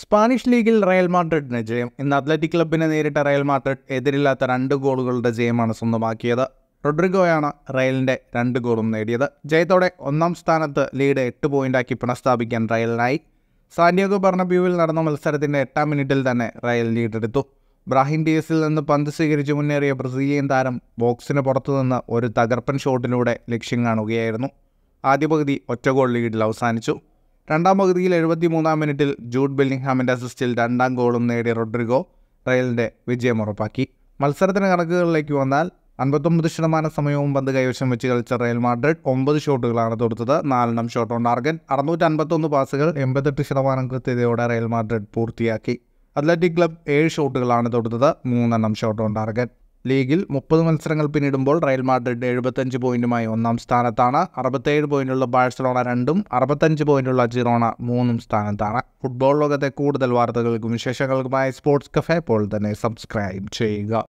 Spanish ലീഗിൽ Real മാഡ്രിഡിന് ജയം ഇന്ന് അത്ലറ്റിക് ക്ലബിനെ നേരിട്ട റയൽ മാഡ്രിഡ് എതിരില്ലാത്ത രണ്ട് ഗോളുകളുടെ ജയമാണ് സ്വന്തമാക്കിയത് റൊഡ്രിഗോയാണ് റയലിൻ്റെ രണ്ട് ഗോളും നേടിയത് ജയത്തോടെ ഒന്നാം സ്ഥാനത്ത് ലീഡ് എട്ട് പോയിൻ്റാക്കി പുനഃസ്ഥാപിക്കാൻ റയലിനായി സാന്റിയാഗോ ബർണബ്യൂവിൽ നടന്ന മത്സരത്തിൻ്റെ എട്ടാം മിനിറ്റിൽ തന്നെ റയൽ ലീഡെടുത്തു ബ്രാഹിം ഡിയസിൽ നിന്ന് പന്ത് സ്വീകരിച്ച് മുന്നേറിയ ബ്രസീലിയൻ താരം ബോക്സിന് പുറത്തുനിന്ന് ഒരു തകർപ്പൻ ഷോട്ടിലൂടെ ലക്ഷ്യം കാണുകയായിരുന്നു ആദ്യപകുതി ഒറ്റ ഗോൾ ലീഡിൽ അവസാനിച്ചു രണ്ടാം പകുതിയിൽ എഴുപത്തിമൂന്നാം മിനിറ്റിൽ ജൂഡ് ബെല്ലിംഗ്ഹാമിൻ്റെ അസിസ്റ്റിൽ രണ്ടാം ഗോളും നേടിയ റോഡ്രിഗോ റയലിൻ്റെ വിജയം ഉറപ്പാക്കി മത്സരത്തിന് കണക്കുകളിലേക്ക് വന്നാൽ അൻപത്തൊമ്പത് ശതമാനം സമയവും പന്ത് കൈവശം വെച്ച് കളിച്ച റയൽ മാഡ്രിഡ് ഒമ്പത് ഷോട്ടുകളാണ് തൊടുത്തത് നാലെണ്ണം ഷോട്ട് ഓൺ ടാർഗറ്റ് അറുന്നൂറ്റി അൻപത്തൊന്ന് പാസുകൾ എൺപത്തെട്ട് ശതമാനം കൃത്യതയോടെ റയൽ മാഡ്രിഡ് പൂർത്തിയാക്കി അത്ലറ്റിക് ക്ലബ് ഏഴ് ഷോട്ടുകളാണ് തൊടുത്തത് മൂന്നെണ്ണം ഷോട്ട് ഓൺ ടാർഗറ്റ് ലീഗിൽ മുപ്പത് മത്സരങ്ങൾ പിന്നിടുമ്പോൾ റയൽ മാഡ്രിഡ് എഴുപത്തഞ്ച് പോയിന്റുമായി ഒന്നാം സ്ഥാനത്താണ് അറുപത്തേഴ് പോയിന്റുള്ള ബാഴ്സലോണ രണ്ടും അറുപത്തഞ്ച് പോയിന്റുള്ള ജിറോണ മൂന്നും സ്ഥാനത്താണ് ഫുട്ബോൾ ലോകത്തെ കൂടുതൽ വാർത്തകൾക്കും വിശേഷങ്ങൾക്കുമായി സ്പോർട്സ് കഫേ ഇപ്പോൾ തന്നെ സബ്സ്ക്രൈബ് ചെയ്യുക